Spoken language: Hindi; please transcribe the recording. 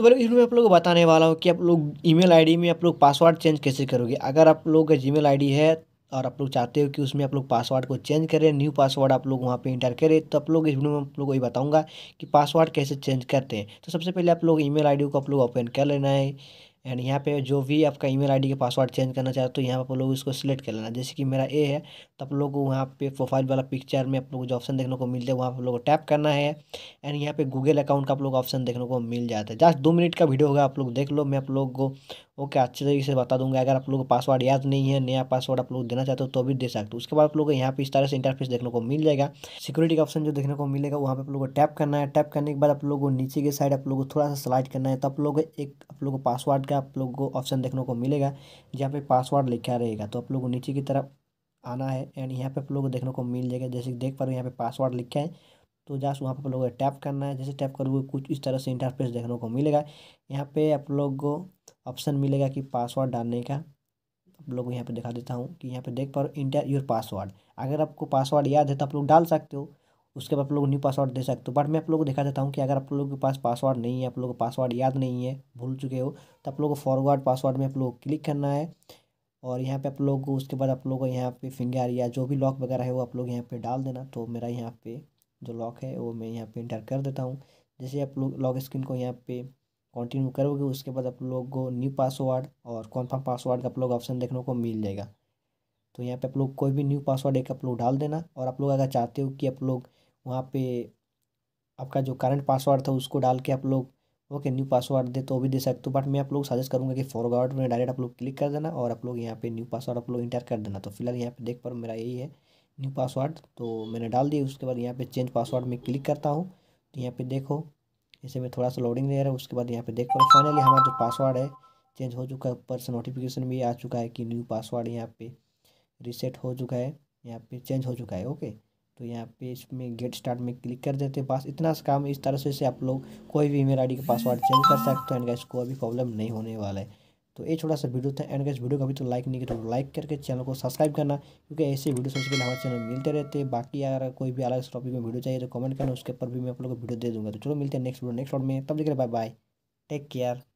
तो मतलब इसमें आप लोग को बताने वाला हूँ कि आप लोग ईमेल आईडी में आप लोग पासवर्ड चेंज कैसे करोगे अगर आप लोग का जीमेल आईडी है और आप लोग चाहते हो कि उसमें आप लोग पासवर्ड को चेंज करें न्यू पासवर्ड आप लोग वहाँ पे इंटर करें तो आप लोग इस वीडियो में आप लोग को ये बताऊँगा कि पासवर्ड कैसे चेंज करते हैं तो सबसे पहले आप लोग ईमेल आईडी को आप लोग ओपन कर लेना है एंड यहाँ पे जो भी आपका ईमेल आईडी का पासवर्ड चेंज करना चाहते हो तो यहाँ पर आप लोग इसको सिलेक्ट कर लेना जैसे कि मेरा ए है तो आप लोग को वहाँ पे प्रोफाइल वाला पिक्चर में आप लोग जो ऑप्शन देखने को मिलता है वहाँ पर आप लोग को टैप करना है एंड यहाँ पे गूगल अकाउंट का आप लोग ऑप्शन देखने को मिल जाता है जस्ट दो मिनट का वीडियो होगा आप लोग देख लो मैं आप लोग को ओके अच्छे तरीके से बता दूंगा अगर आप लोग को पासवर्ड याद नहीं है नया पासवर्ड आप लोग देना चाहते हो तो भी दे सकते हो उसके बाद आप लोगों को यहाँ पे इस तरह से इंटरफेस देखने को मिल जाएगा सिक्योरिटी का ऑप्शन जो देखने को मिलेगा वहाँ पे आप लोग को टैप करना है टैप करने के बाद आप लोगों को नीचे के साइड आप लोग को थोड़ा सा स्लाइड करना है तो आप लोग एक आप लोग को पासवर्ड का आप लोग को ऑप्शन देखने को मिलेगा जहाँ पे पासवर्ड लिखा रहेगा तो आप लोग को नीचे की तरफ आना है एंड यहाँ पे आप लोग को देखने को मिल जाएगा जैसे देख पा रहे हो यहाँ पे पासवर्ड लिखा है तो जस्ट वहाँ पर आप लोगों को टैप करना है जैसे टैप करोगे कुछ इस तरह से इंटरफेस देखने को मिलेगा यहाँ पे आप लोग को ऑप्शन मिलेगा कि पासवर्ड डालने का आप लोग यहाँ पे दिखा देता हूँ कि यहाँ पे देख पा इंटर योर पासवर्ड अगर आपको पासवर्ड याद है तो आप लोग डाल सकते हो उसके बाद आप लोग न्यू पासवर्ड दे सकते हो बट मैं आप लोग को दिखा देता हूँ कि अगर आप लोगों के पास पासवर्ड नहीं है आप लोगों को पासवर्ड याद नहीं है भूल चुके हो तो आप लोगों को फॉरवर्ड पासवर्ड में आप लोग क्लिक करना है और यहाँ पे आप लोग को उसके बाद आप लोग को यहाँ पे फिंगर या जो भी लॉक वगैरह है वो आप लोग यहाँ पे डाल देना तो मेरा यहाँ पे जो लॉक है वो मैं यहाँ पे इंटर कर देता हूँ जैसे आप लोग लॉक स्क्रीन को यहाँ पे कंटिन्यू करोगे उसके बाद आप लोग को न्यू पासवर्ड और कॉन्फर्म पासवर्ड का आप लोग ऑप्शन देखने को मिल जाएगा तो यहाँ पे आप लोग कोई भी न्यू पासवर्ड एक आप लोग डाल देना और आप लोग अगर चाहते हो कि आप लोग वहाँ पे आपका जो करंट पासवर्ड था उसको डाल के आप लोग ओके न्यू पासवर्ड दे तो भी दे सकते हो बट मैं आप लोग सजेस्ट करूँगा कि फॉरवर्ड में डायरेक्ट आप लोग क्लिक कर देना और आप लोग यहाँ पे न्यू पासवर्ड आप लोग इंटर कर देना तो फिलहाल यहाँ पे देख पर मेरा यही है न्यू पासवर्ड तो मैंने डाल दिया उसके बाद यहाँ पे चेंज पासवर्ड में क्लिक करता हूँ तो यहाँ पर देखो इसे मैं थोड़ा सा लोडिंग दे रहा हूँ उसके बाद यहाँ पे देख पा फाइनली हमारा जो पासवर्ड है चेंज हो चुका है ऊपर से नोटिफिकेशन भी आ चुका है कि न्यू पासवर्ड यहाँ पे रिसेट हो चुका है यहाँ पे चेंज हो चुका है ओके तो यहाँ पे इसमें गेट स्टार्ट में क्लिक कर देते हैं बस इतना सा काम इस तरह से आप लोग कोई भी ईमेल डी का पासवर्ड चेंज कर सकते हैं एंड इसको अभी प्रॉब्लम नहीं होने वाला है तो ये छोटा सा वीडियो था एंड गैस वीडियो को अभी तो लाइक नहीं किया तो लाइक करके चैनल को सब्सक्राइब करना क्योंकि ऐसे वीडियो सबसे पहले हमारे चैनल मिलते रहते हैं बाकी अगर कोई भी अलग टॉपिक में वीडियो चाहिए तो कमेंट करना उसके ऊपर भी मैं आप लोगों को वीडियो दे दूँगा तो चलो मिलते हैं नेक्स्ट वीडियो नेक्स्ट वॉर्ड में तब देख रहे बाय बाय टेक केयर